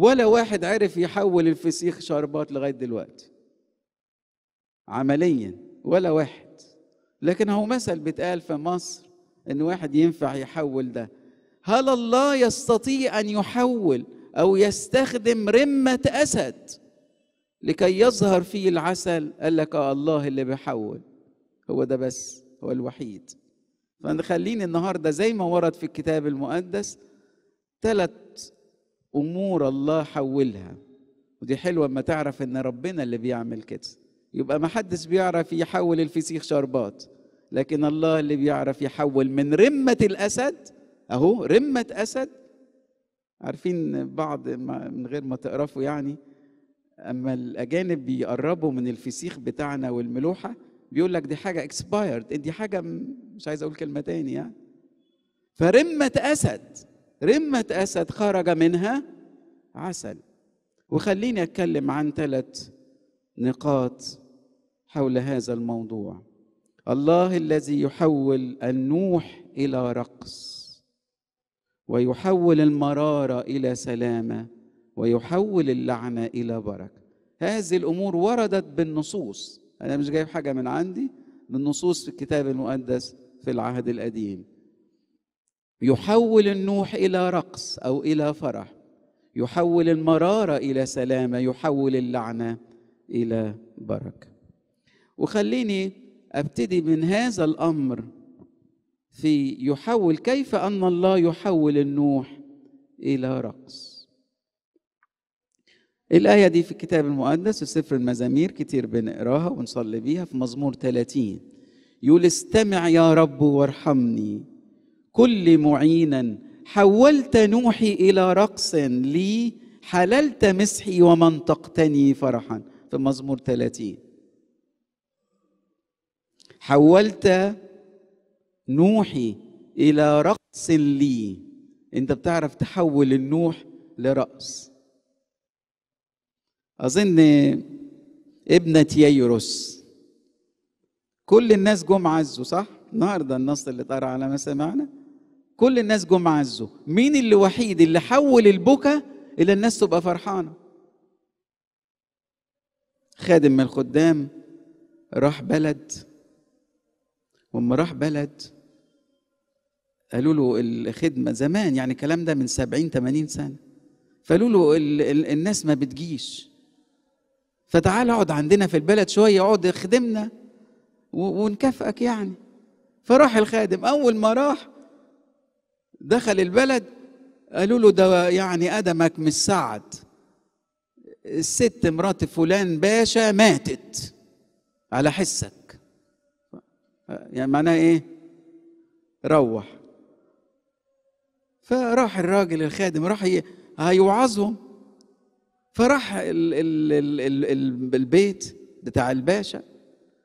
ولا واحد عرف يحول الفسيخ شربات لغايه دلوقتي عمليا ولا واحد لكن هو مثل بيتقال في مصر ان واحد ينفع يحول ده هل الله يستطيع ان يحول او يستخدم رمه اسد لكي يظهر فيه العسل قال لك آه الله اللي بيحول هو ده بس هو الوحيد فخليني النهارده زي ما ورد في الكتاب المقدس ثلاث امور الله حولها ودي حلوه اما تعرف ان ربنا اللي بيعمل كده يبقى ما حدش بيعرف يحول الفسيخ شربات لكن الله اللي بيعرف يحول من رمه الاسد اهو رمه اسد عارفين بعض من غير ما تقرفوا يعني اما الاجانب بيقربوا من الفسيخ بتاعنا والملوحه بيقول لك دي حاجه اكسبايرد دي حاجه مش عايز اقول كلمه تاني يعني فرمه اسد رمة أسد خرج منها عسل وخليني أتكلم عن ثلاث نقاط حول هذا الموضوع الله الذي يحول النوح إلى رقص ويحول المرارة إلى سلامة ويحول اللعنة إلى بركة هذه الأمور وردت بالنصوص أنا مش جايب حاجة من عندي من نصوص في الكتاب المقدس في العهد القديم يحول النوح الى رقص او الى فرح يحول المراره الى سلامه يحول اللعنه الى بركه وخليني ابتدي من هذا الامر في يحول كيف ان الله يحول النوح الى رقص الآية دي في الكتاب المقدس في سفر المزامير كتير بنقراها ونصلي بيها في مزمور 30 يقول استمع يا رب وارحمني كل معينا حولت نوحي إلى رقص لي حللت مسحي ومنطقتني فرحا في مزمور 30 حولت نوحي إلى رقص لي أنت بتعرف تحول النوح لرقص أظن ابنة ييروس كل الناس جم عزوا صح؟ النهارده النص اللي طار على مسامعنا كل الناس جم عزوا مين اللي وحيد اللي حول البكا الى الناس تبقى فرحانه خادم من الخدام راح بلد واما راح بلد قالوا له الخدمه زمان يعني الكلام ده من 70 80 سنه فقالوا له ال ال الناس ما بتجيش فتعال اقعد عندنا في البلد شويه اقعد خدمنا ونكافئك يعني فراح الخادم اول ما راح دخل البلد قالوا له ده يعني أدمك مش سعد الست مرات فلان باشا ماتت على حسك يعني معناها ايه روح فراح الراجل الخادم راح هيوعظهم فراح البيت بتاع الباشا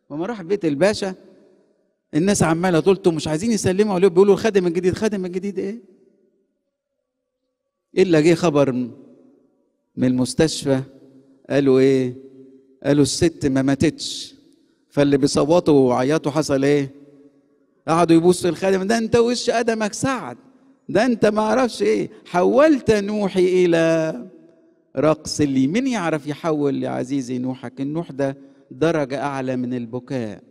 وما راح بيت الباشا الناس عماله تقول مش عايزين يسلموا عليه بيقولوا الخادم الجديد خادم الجديد ايه الا جه خبر من المستشفى قالوا ايه قالوا الست ما ماتتش فاللي بيصوتوا وعيطوا حصل ايه قعدوا يبصوا الخادم ده انت وش ادمك سعد ده انت ما اعرفش ايه حولت نوحي الى رقص اللي مين يعرف يحول لعزيزي نوحك النوح ده درجة أعلى من البكاء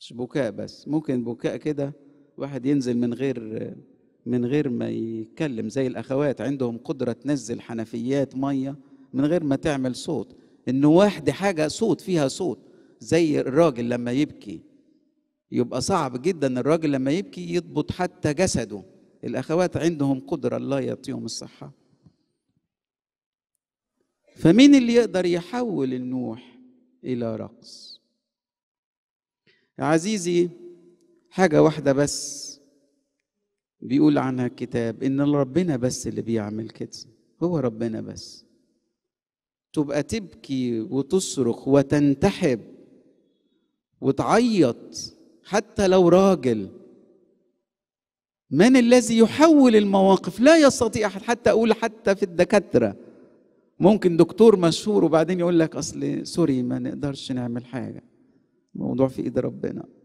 مش بكاء بس ممكن بكاء كده واحد ينزل من غير من غير ما يتكلم زي الاخوات عندهم قدره تنزل حنفيات ميه من غير ما تعمل صوت ان دي حاجه صوت فيها صوت زي الراجل لما يبكي يبقى صعب جدا الراجل لما يبكي يضبط حتى جسده الاخوات عندهم قدره الله يعطيهم الصحه فمين اللي يقدر يحول النوح الى رقص يا عزيزي حاجة واحدة بس بيقول عنها الكتاب إن ربنا بس اللي بيعمل كده هو ربنا بس تبقى تبكي وتصرخ وتنتحب وتعيط حتى لو راجل من الذي يحول المواقف لا يستطيع أحد حتى أقول حتى في الدكاترة ممكن دكتور مشهور وبعدين يقول لك أصل سوري ما نقدرش نعمل حاجة الموضوع في ايد ربنا